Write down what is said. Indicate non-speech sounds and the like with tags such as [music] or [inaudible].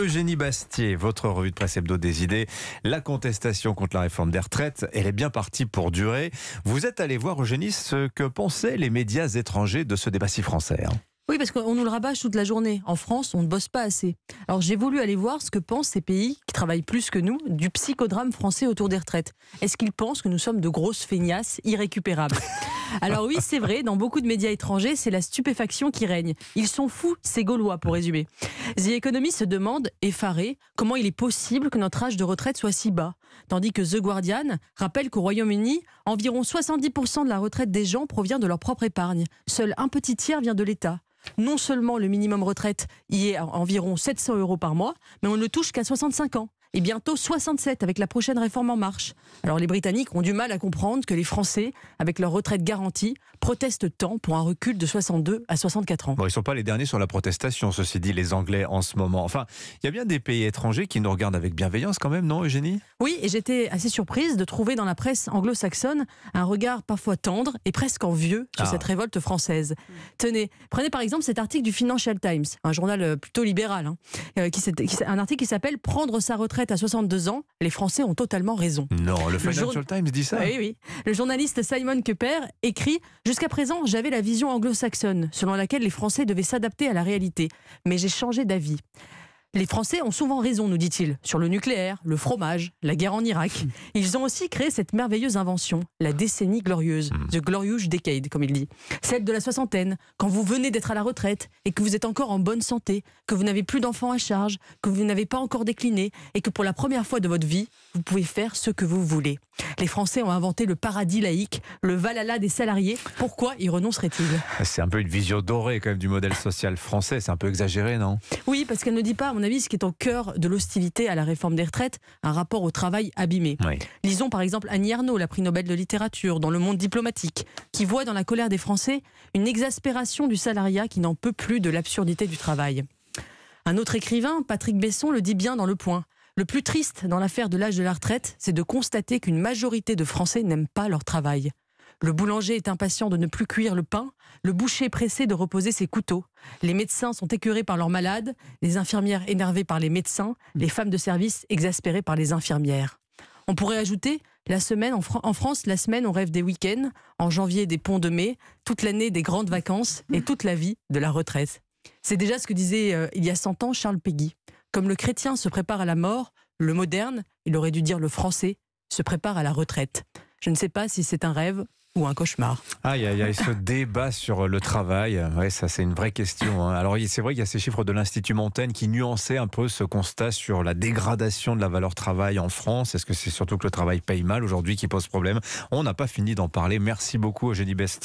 Eugénie Bastier, votre revue de presse hebdo des idées. La contestation contre la réforme des retraites, elle est bien partie pour durer. Vous êtes allé voir, Eugénie, ce que pensaient les médias étrangers de ce débat si français. Hein. Oui, parce qu'on nous le rabâche toute la journée. En France, on ne bosse pas assez. Alors j'ai voulu aller voir ce que pensent ces pays qui travaillent plus que nous du psychodrame français autour des retraites. Est-ce qu'ils pensent que nous sommes de grosses feignasses irrécupérables alors oui, c'est vrai, dans beaucoup de médias étrangers, c'est la stupéfaction qui règne. Ils sont fous, ces Gaulois, pour résumer. The Economist se demande, effaré, comment il est possible que notre âge de retraite soit si bas, tandis que The Guardian rappelle qu'au Royaume-Uni, environ 70% de la retraite des gens provient de leur propre épargne. Seul un petit tiers vient de l'État. Non seulement le minimum retraite y est à environ 700 euros par mois, mais on ne le touche qu'à 65 ans et bientôt 67 avec la prochaine réforme en marche. Alors les Britanniques ont du mal à comprendre que les Français, avec leur retraite garantie, protestent tant pour un recul de 62 à 64 ans. Bon, ils ne sont pas les derniers sur la protestation, ceci dit, les Anglais en ce moment. Enfin, il y a bien des pays étrangers qui nous regardent avec bienveillance quand même, non Eugénie Oui, et j'étais assez surprise de trouver dans la presse anglo-saxonne un regard parfois tendre et presque envieux sur ah. cette révolte française. Tenez, prenez par exemple cet article du Financial Times, un journal euh, plutôt libéral, hein, euh, un article qui s'appelle Prendre sa retraite à 62 ans, les Français ont totalement raison. Non, le Financial le Times dit ça. Oui, oui. Le journaliste Simon Cooper écrit Jusqu'à présent, j'avais la vision anglo-saxonne, selon laquelle les Français devaient s'adapter à la réalité. Mais j'ai changé d'avis. Les Français ont souvent raison, nous dit-il, sur le nucléaire, le fromage, la guerre en Irak. Hmm. Ils ont aussi créé cette merveilleuse invention, la décennie glorieuse, hmm. The Glorious Decade, comme il dit. Celle de la soixantaine, quand vous venez d'être à la retraite et que vous êtes encore en bonne santé, que vous n'avez plus d'enfants à charge, que vous n'avez pas encore décliné et que pour la première fois de votre vie, vous pouvez faire ce que vous voulez. Les Français ont inventé le paradis laïque, le valhalla des salariés. Pourquoi y renonceraient-ils C'est un peu une vision dorée quand même du modèle social français. C'est un peu exagéré, non Oui, parce qu'elle ne dit pas mon avis, ce qui est au cœur de l'hostilité à la réforme des retraites, un rapport au travail abîmé. Lisons par exemple Annie Arnaud, la prix Nobel de littérature, dans Le Monde diplomatique, qui voit dans la colère des Français une exaspération du salariat qui n'en peut plus de l'absurdité du travail. Un autre écrivain, Patrick Besson, le dit bien dans Le Point. Le plus triste dans l'affaire de l'âge de la retraite, c'est de constater qu'une majorité de Français n'aiment pas leur travail. Le boulanger est impatient de ne plus cuire le pain, le boucher pressé de reposer ses couteaux. Les médecins sont écœurés par leurs malades, les infirmières énervées par les médecins, les femmes de service exaspérées par les infirmières. On pourrait ajouter la semaine en, France, la semaine on rêve des week-ends, en janvier des ponts de mai, toute l'année des grandes vacances et toute la vie de la retraite. C'est déjà ce que disait euh, il y a 100 ans Charles Péguy. Comme le chrétien se prépare à la mort, le moderne, il aurait dû dire le français, se prépare à la retraite. Je ne sais pas si c'est un rêve ou un cauchemar Il y a ce [laughs] débat sur le travail, ouais, ça c'est une vraie question. Hein. Alors c'est vrai qu'il y a ces chiffres de l'Institut Montaigne qui nuançaient un peu ce constat sur la dégradation de la valeur travail en France. Est-ce que c'est surtout que le travail paye mal aujourd'hui qui pose problème On n'a pas fini d'en parler. Merci beaucoup Eugénie Besti.